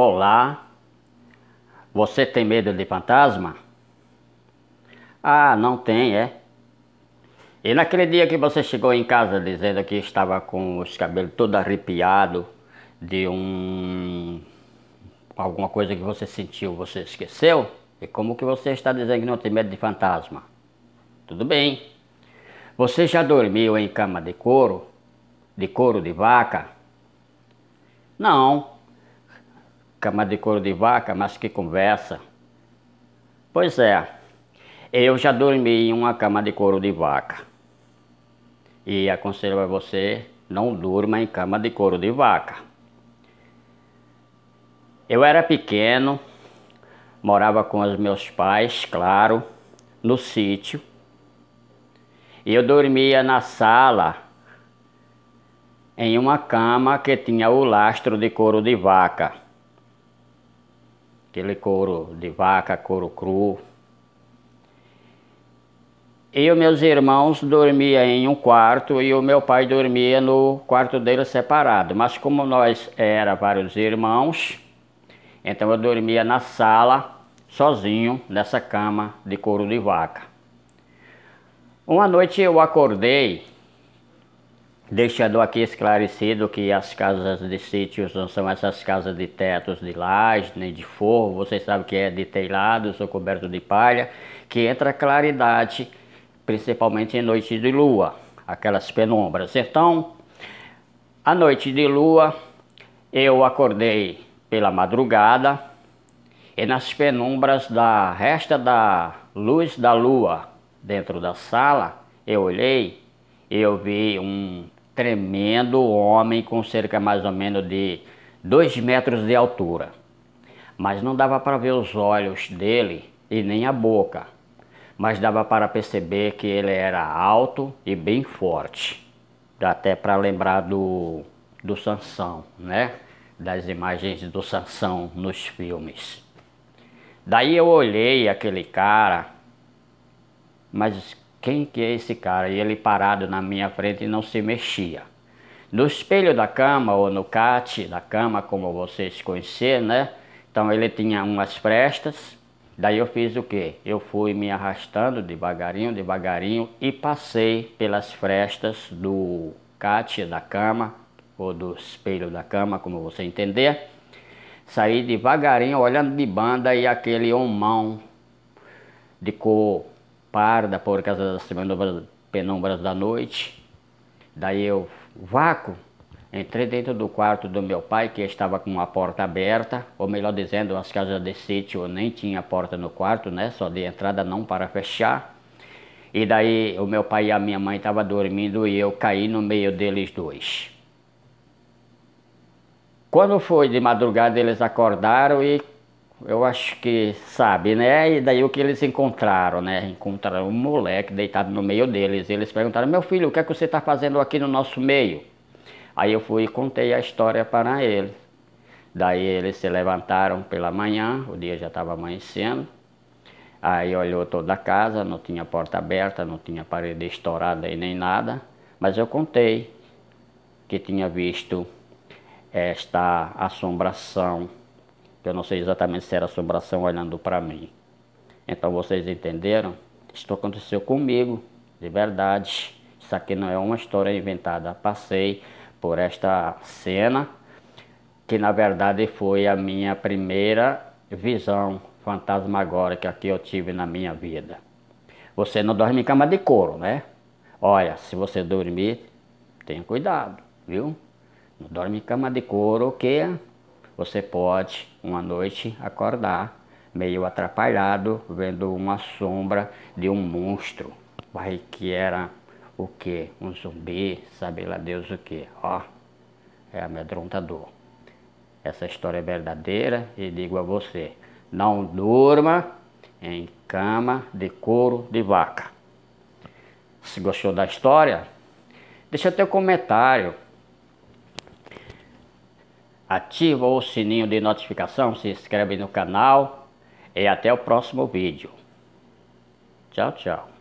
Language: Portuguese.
Olá, você tem medo de fantasma? Ah, não tem, é? E naquele dia que você chegou em casa dizendo que estava com os cabelos todo arrepiado de um alguma coisa que você sentiu, você esqueceu? E como que você está dizendo que não tem medo de fantasma? Tudo bem. Você já dormiu em cama de couro? De couro de vaca? Não cama de couro de vaca, mas que conversa. Pois é, eu já dormi em uma cama de couro de vaca. E aconselho a você, não durma em cama de couro de vaca. Eu era pequeno, morava com os meus pais, claro, no sítio. E eu dormia na sala em uma cama que tinha o lastro de couro de vaca aquele couro de vaca, couro cru. Eu os meus irmãos dormia em um quarto e o meu pai dormia no quarto dele separado. Mas como nós era vários irmãos, então eu dormia na sala sozinho nessa cama de couro de vaca. Uma noite eu acordei Deixando aqui esclarecido que as casas de sítios não são essas casas de tetos de laje nem de forro, vocês sabem que é de telhados ou coberto de palha, que entra claridade, principalmente em noite de lua, aquelas penumbras. Então, a noite de lua, eu acordei pela madrugada e nas penumbras da resta da luz da lua dentro da sala, eu olhei eu vi um tremendo homem com cerca mais ou menos de 2 metros de altura. Mas não dava para ver os olhos dele e nem a boca, mas dava para perceber que ele era alto e bem forte. Dá até para lembrar do, do Sansão, né? Das imagens do Sansão nos filmes. Daí eu olhei aquele cara, mas quem que é esse cara? E ele parado na minha frente e não se mexia. No espelho da cama, ou no cat da cama, como vocês conhecem, né? Então ele tinha umas frestas, daí eu fiz o quê? Eu fui me arrastando devagarinho, devagarinho e passei pelas frestas do cat da cama, ou do espelho da cama, como você entender. Saí devagarinho, olhando de banda e aquele homão de cor parda por causa das penumbras da noite. Daí eu, vácuo, entrei dentro do quarto do meu pai, que estava com a porta aberta, ou melhor dizendo, as casas de sítio nem tinha porta no quarto, né? Só de entrada não para fechar. E daí o meu pai e a minha mãe estavam dormindo e eu caí no meio deles dois. Quando foi de madrugada, eles acordaram e eu acho que sabe, né? E daí o que eles encontraram, né? Encontraram um moleque deitado no meio deles. Eles perguntaram: Meu filho, o que é que você está fazendo aqui no nosso meio? Aí eu fui e contei a história para eles. Daí eles se levantaram pela manhã, o dia já estava amanhecendo. Aí olhou toda a casa, não tinha porta aberta, não tinha parede estourada e nem nada. Mas eu contei que tinha visto esta assombração que eu não sei exatamente se era assombração olhando para mim. Então vocês entenderam? Isso aconteceu comigo, de verdade. Isso aqui não é uma história inventada. Passei por esta cena, que na verdade foi a minha primeira visão fantasmagórica que eu tive na minha vida. Você não dorme em cama de couro, né? Olha, se você dormir, tenha cuidado, viu? Não dorme em cama de couro que você pode, uma noite, acordar meio atrapalhado, vendo uma sombra de um monstro. Vai que era o que? Um zumbi, sabe lá Deus o que? Ó, é amedrontador. Essa história é verdadeira e digo a você: não durma em cama de couro de vaca. Se gostou da história, deixa teu comentário ativa o sininho de notificação, se inscreve no canal e até o próximo vídeo. Tchau, tchau.